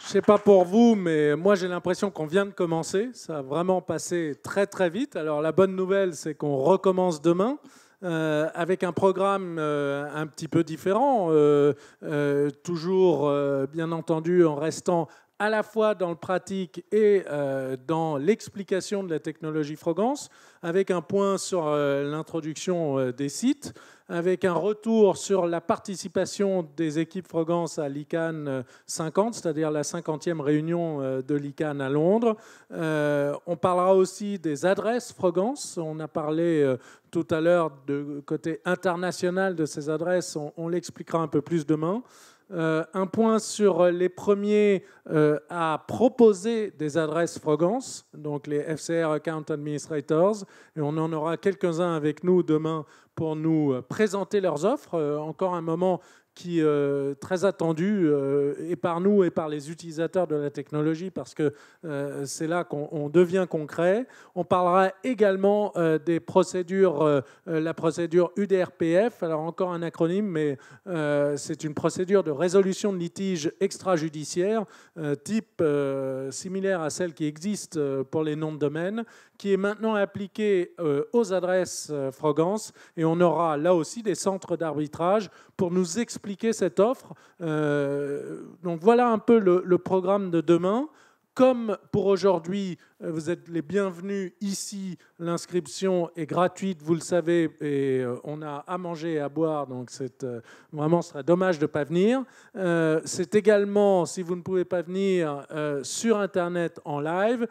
Je sais pas pour vous, mais moi j'ai l'impression qu'on vient de commencer. Ça a vraiment passé très très vite. Alors la bonne nouvelle, c'est qu'on recommence demain. Euh, avec un programme euh, un petit peu différent, euh, toujours bien entendu en restant à la fois dans le pratique et euh, dans l'explication de la technologie Frogance, avec un point sur euh, l'introduction euh, des sites, avec un retour sur la participation des équipes Frogance à l'ICAN 50, c'est-à-dire la 50e réunion de l'ICANN à Londres. on parlera aussi des adresses Frogance. On a parlé tout à l'heure du côté international de ces adresses. on l'expliquera un peu plus demain. Euh, un point sur les premiers euh, à proposer des adresses Frogance, donc les FCR Account Administrators, et on en aura quelques-uns avec nous demain pour nous euh, présenter leurs offres. encore un moment qui est euh, très attendu euh, et par nous et par les utilisateurs de la technologie parce que euh, c'est là qu'on devient concret. On parlera également des procédures, la procédure UDRPF, alors encore un acronyme, mais c'est une procédure de résolution de litige extrajudiciaire, type similaire à celle qui existe pour les noms de domaine, qui est maintenant appliquée euh, aux adresses euh, Frogance. Et on aura là aussi des centres d'arbitrage pour nous expliquer cette offre. Euh, donc voilà un peu le programme de demain. Comme pour aujourd'hui, euh, vous êtes les bienvenus ici. L'inscription est gratuite, vous le savez, et euh, on a à manger et à boire, donc euh, vraiment ce serait dommage de ne pas venir. c'est également, si vous ne pouvez pas venir, sur Internet en live.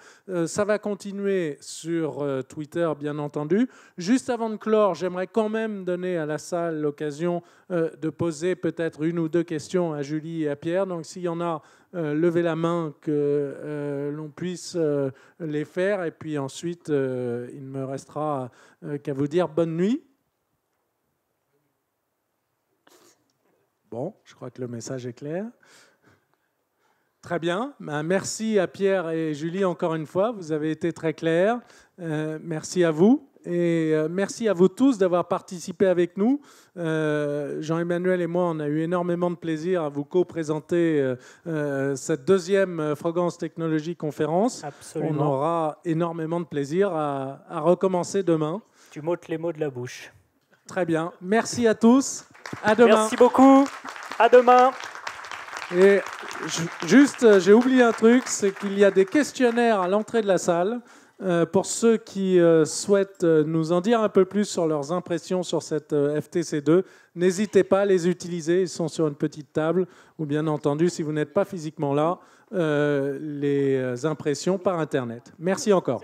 ça va continuer sur Twitter, bien entendu. Juste avant de clore, j'aimerais quand même donner à la salle l'occasion de poser peut-être une ou deux questions à Julie et à Pierre. Donc s'il y en a euh, lever la main que euh, l'on puisse euh, les faire. Et puis ensuite, il ne me restera qu'à vous dire bonne nuit. Bon, je crois que le message est clair. Très bien. Ben, merci à Pierre et Julie encore une fois. Vous avez été très clairs. merci à vous. Et euh, merci à vous tous d'avoir participé avec nous. Euh, Jean-Emmanuel et moi, on a eu énormément de plaisir à vous co-présenter euh, cette deuxième Frogance technology Conférence. On aura énormément de plaisir à, recommencer demain. Tu m'ôtes les mots de la bouche. Très bien. Merci à tous. À demain. Merci beaucoup. À demain. Et juste, j'ai oublié un truc, c'est qu'il y a des questionnaires à l'entrée de la salle. Euh, pour ceux qui euh, souhaitent euh, nous en dire un peu plus sur leurs impressions sur cette FTC2, n'hésitez pas à les utiliser. Ils sont sur une petite table. Ou bien entendu, si vous n'êtes pas physiquement là, les impressions par Internet. Merci encore.